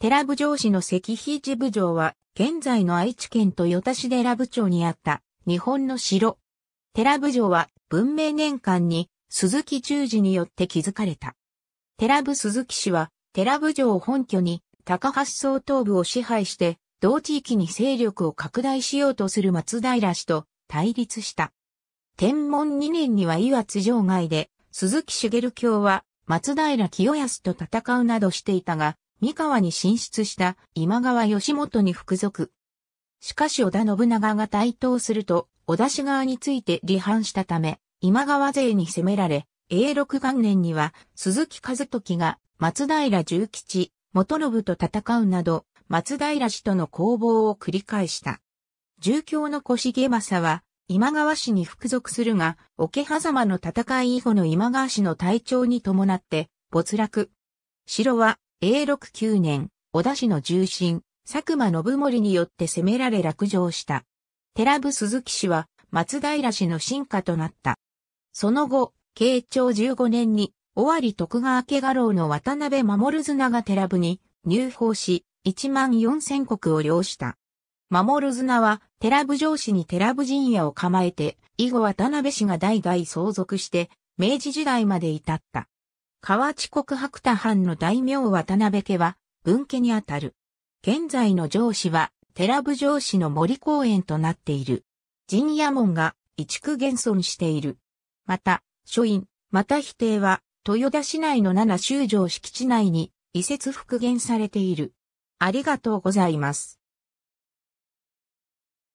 寺部城市の石碑地部城は、現在の愛知県豊田市寺部町にあった日本の城。寺部城は文明年間に鈴木十字によって築かれた。寺部鈴木氏は寺部城を本拠に高橋総統部を支配して同地域に勢力を拡大しようとする松平氏と対立した。天文2年には岩津城外で鈴木茂教は松平清康と戦うなどしていたが、三河に進出した今川義元に服属。しかし織田信長が台頭すると、織田氏側について離反したため、今川勢に攻められ、永禄元年には鈴木和時が松平重吉、元信と戦うなど、松平氏との攻防を繰り返した。重教の小下政は、今川氏に服属するが、桶狭間の戦い以後の今川氏の隊長に伴って、没落。城は永禄9年、小田氏の重臣、佐久間信盛によって攻められ落城した。寺部鈴木氏は松平氏の進化となった。その後、慶長15年に、尾張徳川家家老の渡辺守綱が寺部に入法し、1万4000国を領した。守綱は、寺部城氏に寺部陣屋を構えて、以後渡辺氏が代々相続して、明治時代まで至った。河内国白田藩の大名渡辺家は、分家にあたる。現在の城市は、寺部城市の森公園となっている。陣屋門が、移築現存している。また、書院、また否定は、豊田市内の七州城敷地内に、移設復元されている。ありがとうございます。